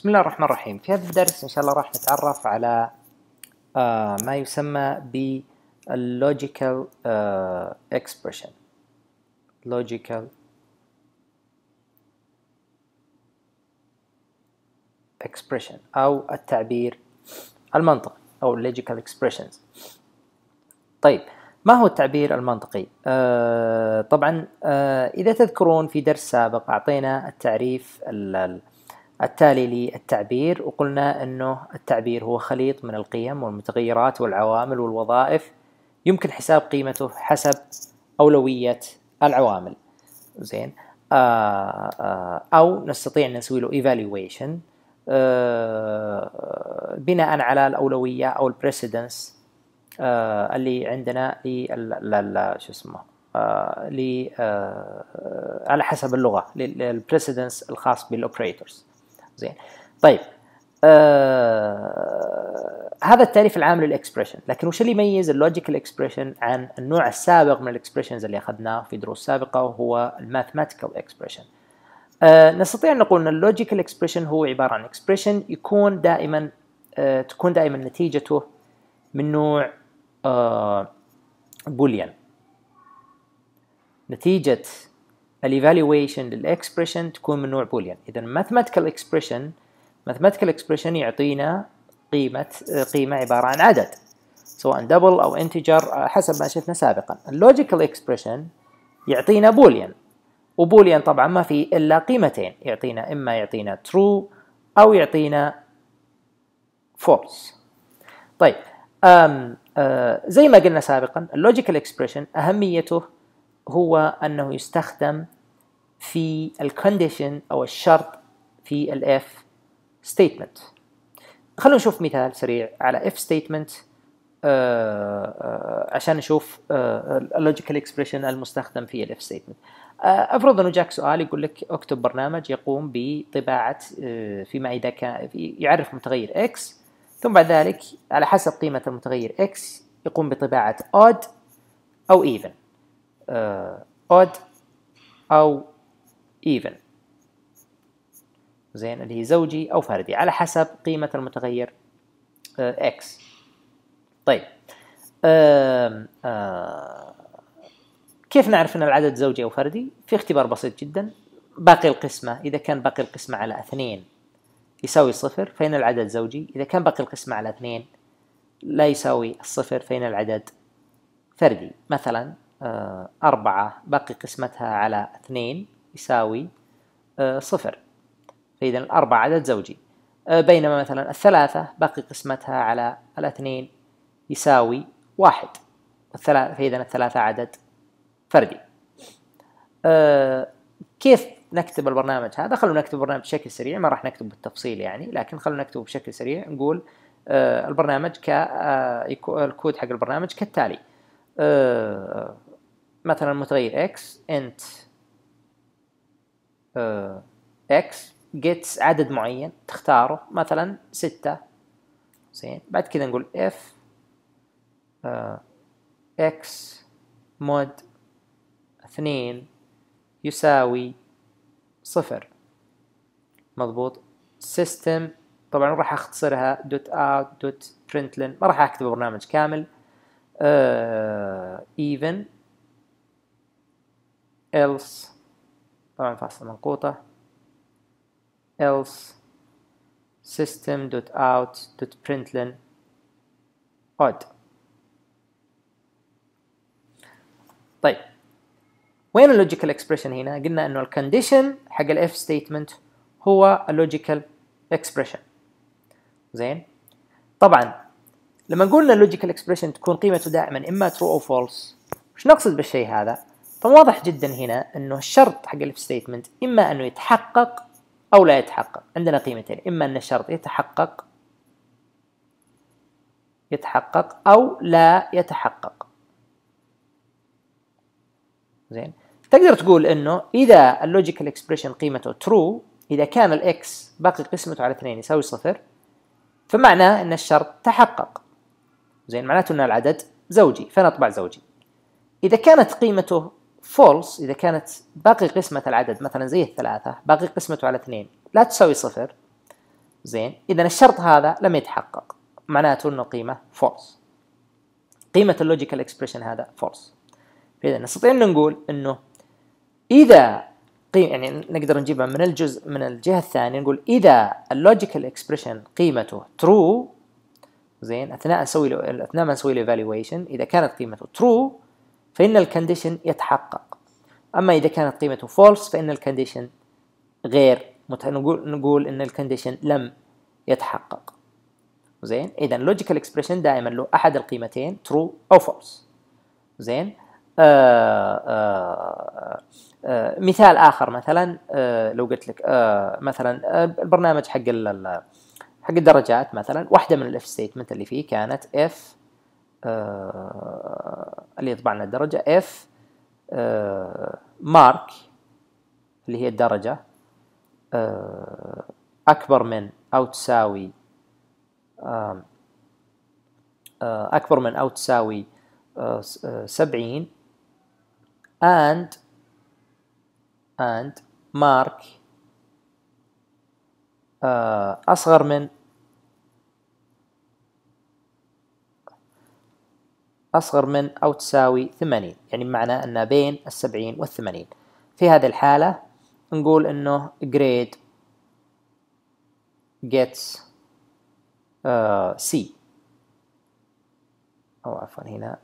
بسم الله الرحمن الرحيم في هذا الدرس إن شاء الله راح نتعرف على آه ما يسمى ب logical لوجيكال آه، expression logical expression أو التعبير المنطقي أو logical expressions طيب ما هو التعبير المنطقي؟ آه طبعا آه إذا تذكرون في درس سابق أعطينا التعريف ال التالي للتعبير وقلنا أنه التعبير هو خليط من القيم والمتغيرات والعوامل والوظائف يمكن حساب قيمته حسب أولوية العوامل زين آه، آه، أو نستطيع أن نسوي له evaluation آه، بناء على الأولوية أو البريسيدنس اللي عندنا لل شو اسمه على حسب اللغه للبريسيدنس الخاص بالاوبريتورز زين طيب آه هذا التعريف العام للاكسبريشن لكن وش اللي يميز اللوجيكال اكسبريشن عن النوع السابق من الاكسبريشنز اللي اخذناه في دروس سابقه وهو الماثماتيكال اكسبريشن آه نستطيع ان نقول ان اللوجيكال اكسبريشن هو عباره عن اكسبريشن يكون دائما آه تكون دائما نتيجته من نوع آه بوليان نتيجه الايفالويشن expression تكون من نوع بوليان اذا mathematical expression mathematical expression يعطينا قيمه قيمه عباره عن عدد سواء دبل او انتجر حسب ما شفنا سابقا اللوجيكال expression يعطينا بوليان وبوليان طبعا ما في الا قيمتين يعطينا اما يعطينا true او يعطينا false طيب أم آه زي ما قلنا سابقا اللوجيكال اكسبريشن اهميته هو أنه يستخدم في الكونديشن أو الشرط في الاف statement خلونا نشوف مثال سريع على if statement آه، آه، عشان نشوف اللوجيكال آه، expression المستخدم في الاف statement افرض انه جاك سؤال يقول لك اكتب برنامج يقوم بطباعه فيما اذا كان يعرف متغير x ثم بعد ذلك على حسب قيمه المتغير x يقوم بطباعه odd او even اود آه، او ايفن زين اللي هي زوجي او فردي على حسب قيمه المتغير اكس آه، طيب آه، كيف نعرف ان العدد زوجي او فردي؟ في اختبار بسيط جدا باقي القسمه اذا كان باقي القسمه على اثنين يساوي صفر فإن العدد زوجي إذا كان باقي القسمة على اثنين لا يساوي الصفر فإن العدد فردي مثلا آه، أربعة باقي قسمتها على اثنين يساوي آه، صفر فإذا الأربعة عدد زوجي آه، بينما مثلا الثلاثة باقي قسمتها على الاثنين يساوي واحد والثلاثة فإذا الثلاثة عدد فردي كيف نكتب البرنامج هذا خلونا نكتب برنامج بشكل سريع ما راح نكتب بالتفصيل يعني لكن خلونا نكتبه بشكل سريع نقول البرنامج ك الكود حق البرنامج كالتالي مثلا متغير x int آه، x gets عدد معين تختاره مثلا ستة زين بعد كذا نقول if آه، x mod اثنين يساوي صفر مضبوط system طبعا راح اختصرها دوت out دوت println ما راح اكتب برنامج كامل uh, even else طبعا فاصلة منقوطة else system.out.println odd طيب وين اللوجيكال اكسبريشن هنا قلنا انه الكونديشن حق الاف ستيتمنت هو اللوجيكال اكسبريشن زين طبعا لما قلنا اللوجيكال اكسبريشن تكون قيمته دائما اما ترو او فولس وش نقصد بالشيء هذا فواضح جدا هنا انه الشرط حق الاف ستيتمنت اما انه يتحقق او لا يتحقق عندنا قيمتين اما ان الشرط يتحقق يتحقق او لا يتحقق زين تقدر تقول انه اذا اللوجيكال اكسبريشن قيمته ترو اذا كان الاكس باقي قسمته على 2 يساوي صفر فمعناه ان الشرط تحقق زين معناته ان العدد زوجي فنطبع زوجي اذا كانت قيمته فولس اذا كانت باقي قسمه العدد مثلا زي الثلاثه باقي قسمته على اثنين لا تساوي صفر زين اذا الشرط هذا لم يتحقق معناته انه القيمه فولس قيمه اللوجيكال اكسبريشن هذا فولس فاذا نستطيع ان نقول انه اذا قيم يعني نقدر نجيبها من الجزء من الجهه الثانيه نقول اذا اللوجيكال اكسبريشن قيمته ترو زين اثناء نسوي اثناء ما نسوي له ايفالويشن اذا كانت قيمته ترو فإن الكنديشن يتحقق أما إذا كانت قيمته فولس فإن الكنديشن غير نقول, نقول إن الكنديشن لم يتحقق زين إذا لوجيكال اكسبريشن دائما له أحد القيمتين true أو false زين آه آه آه مثال آخر مثلا آه، لو قلت لك آه، مثلا آه، البرنامج حق حق الدرجات مثلا واحدة من الاف ستيتمنت اللي فيه كانت إف آه، اللي يطبع لنا الدرجة اف آه، مارك اللي هي الدرجة آه، أكبر من أو تساوي أكبر من أو تساوي سبعين and and mark أصغر من أصغر من أو تساوي 80 يعني بمعنى أن بين السبعين والثمانين في هذه الحالة نقول أنه grade gets uh, C أو عفوا هنا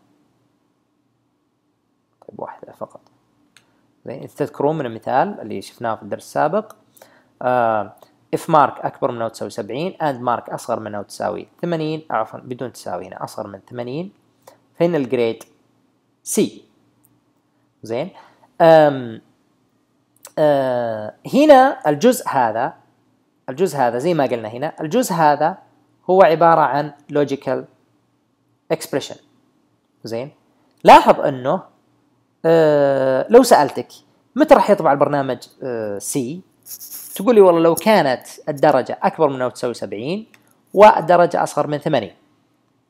طيب واحدة فقط زين تذكرون من المثال اللي شفناه في الدرس السابق uh, if mark أكبر من أو تساوي 70 and mark أصغر من أو تساوي 80 عفوا بدون تساوي هنا أصغر من 80 فين الجريد سي زين أم أه هنا الجزء هذا الجزء هذا زي ما قلنا هنا الجزء هذا هو عبارة عن logical expression زين لاحظ انه أه لو سألتك متى راح يطبع البرنامج أه سي تقول لي والله لو كانت الدرجة أكبر من أو تساوي 70 والدرجة أصغر من 80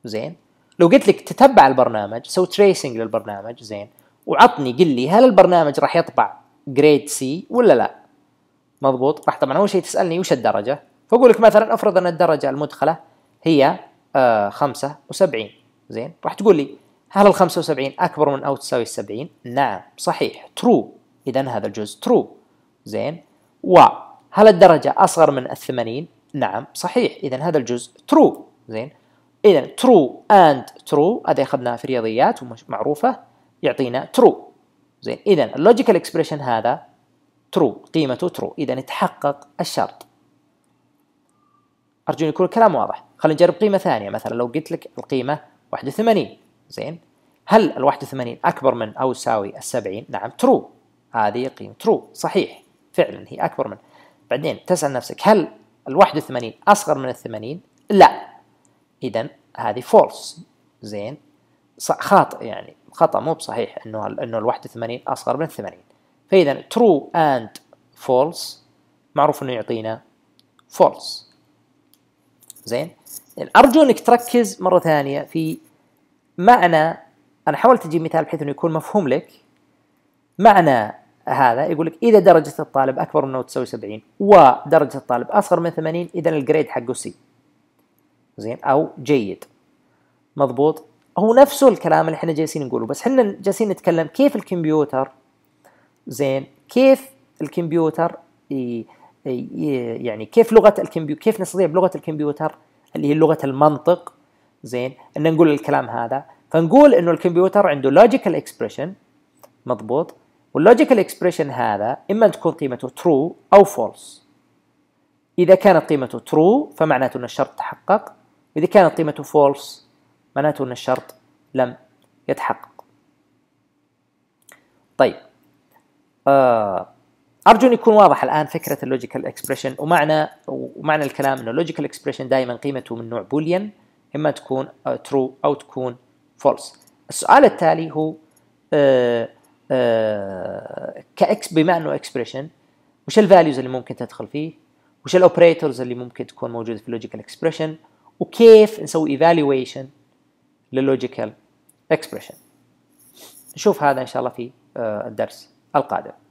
زين لو قلت لك تتبع البرنامج سو تريسنج للبرنامج زين وعطني قل لي هل البرنامج راح يطبع جريد سي ولا لا مضبوط راح طبعا اول شيء تسالني وش الدرجه فاقول لك مثلا افرض ان الدرجه المدخله هي آه 75 زين راح تقول لي هل ال 75 اكبر من او تساوي ال 70 نعم صحيح ترو اذا هذا الجزء ترو زين وهل الدرجه اصغر من ال 80 نعم صحيح اذا هذا الجزء ترو زين إذا ترو أند ترو هذه أخذناها في الرياضيات ومعروفة يعطينا ترو زين إذا اللوجيكال إكسبريشن هذا ترو قيمته ترو إذا يتحقق الشرط أرجو أن يكون الكلام واضح خلينا نجرب قيمة ثانية مثلا لو قلت لك القيمة 81 زين هل ال 81 أكبر من أو يساوي ال 70 نعم ترو هذه قيمة ترو صحيح فعلا هي أكبر من بعدين تسأل نفسك هل ال 81 أصغر من ال 80 لا اذا هذه فولس زين خاطئ يعني خطا مو بصحيح انه انه ال 81 اصغر من 80 فاذا ترو اند فولس معروف انه يعطينا فولس زين ارجو انك تركز مره ثانيه في معنى انا حاولت اجيب مثال بحيث انه يكون مفهوم لك معنى هذا يقول لك اذا درجه الطالب اكبر من تساوي 70 ودرجه الطالب اصغر من 80 اذا الجريد حقه سي زين او جيد مضبوط هو نفسه الكلام اللي احنا جالسين نقوله بس احنا جالسين نتكلم كيف الكمبيوتر زين كيف الكمبيوتر يعني كيف لغه الكمبيوتر كيف نستطيع بلغه الكمبيوتر اللي هي لغه المنطق زين ان نقول الكلام هذا فنقول انه الكمبيوتر عنده لوجيكال اكسبريشن مضبوط واللوجيكال اكسبريشن هذا اما ان تكون قيمته ترو او فولس اذا كانت قيمته ترو فمعناته ان الشرط تحقق إذا كانت قيمته فولس معناته أن الشرط لم يتحقق طيب آه، أرجو أن يكون واضح الآن فكرة اللوجيكال إكسبريشن ومعنى ومعنى الكلام أن اللوجيكال إكسبريشن دائما قيمته من نوع بوليان إما تكون ترو آه، أو تكون فولس السؤال التالي هو آه، كاكس بما انه اكسبريشن وش الفاليوز اللي ممكن تدخل فيه وش الاوبريتورز اللي ممكن تكون موجوده في اللوجيكال اكسبريشن وكيف نسوي evaluation للوجيكال اكسبريشن نشوف هذا ان شاء الله في آه، الدرس القادم